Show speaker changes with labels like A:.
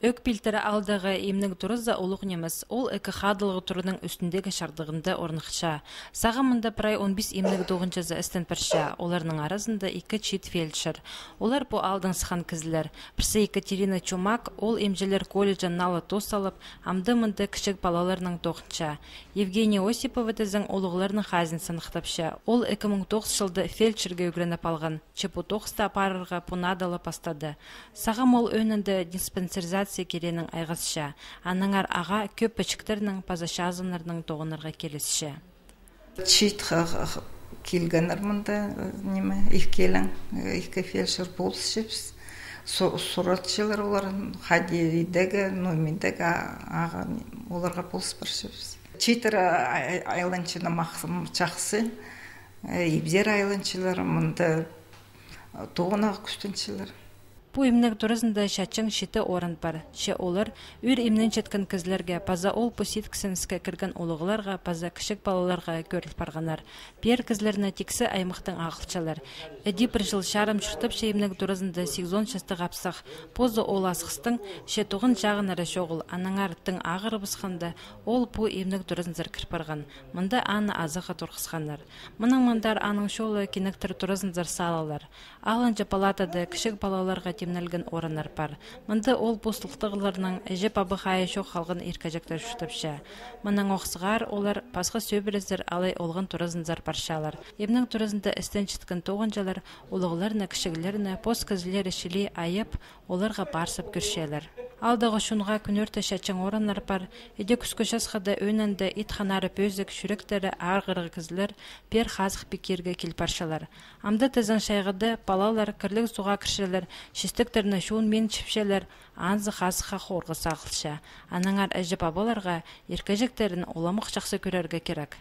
A: Өк пилтері алдығы емнің тұрызда олық неміз, ол әкі қадылығы тұрының үстіндегі шардығында орнықша. Сағы мұнда прай 15 емнің доғынчызы істін пірша, оларның арызында екі чит Олар бұ алдың сұхан кізілер. Бірсі Екатерина Чумак, ол емжелер колледжі налы тос алып, амды-мынды кішік балаларының доғынша. Евгений Осипова тізің олығыларының сынықтапша. Ол 2009 жылды фельдшерге үгірініп алған. Чепу 9 апарырға пунадалы пастады. Сағам ол өнінді диспансерзация секеренің айғызша, аныңар аға көп пішіктерінің пазаша азынырның
B: тоғынырға келісші. Чит мұнда, э, неме, ихкелің, э, ихке фельдшер болсы суратшылар сұратшылар оларын қадеридегі, нөмендегі аға оларға болсы бір жепс. Читер э, айланчыны жақсы, ибзер мында мұнда тоғынағы күстеншілер.
A: Бу имнең турызында шачын шите орын бар. Ше олар үр имнен четкән кызларга, паза ол посит кисенскә кірген олығыларға паза кишек балаларға көрел барғанар Пер кызларына тексі аймактың агылчалар. Эди бер жыл шарым чуртып ше имнең турызында сезон шасты гапсах. Поза ол асхыстың ше тугын чагынара Аның арттың ағыр бысханда ол бу емнік турызында кіріп барған Монда аны азыга тургысханнар. мының мандар аның шолы кинектер турызында салалар. Алынча палатада кішік балаларға темнелген орынар бар. Мында ол бустуктыгыларның әҗеп абықайы шоқ қалғын еркәжіктер шүтіпші. Мының оқсығар олар пасқы сөбіріздер алай олған турызынзар баршалар. істен жеткін тоғын жалар олығыларына, улыгыларны, кишегеләрне, кізілері шелей айып, оларға барсып күршәләр алдағы шунға күнөрті шәчен орынлар бар, еде күскі жасқада өнінді ит ханары пөзік шүріктері арғырғы кізілер пер қазық пекерге келпаршалар. Амды тізін шайғыды балалар кірлік суға кіршелер, шестіктеріні шуын мен чіпшелер, анзы қазыққа қорғы сағылша. Аныңар әжіп бабаларға еркежіктерін оламық жақсы көрерге керек.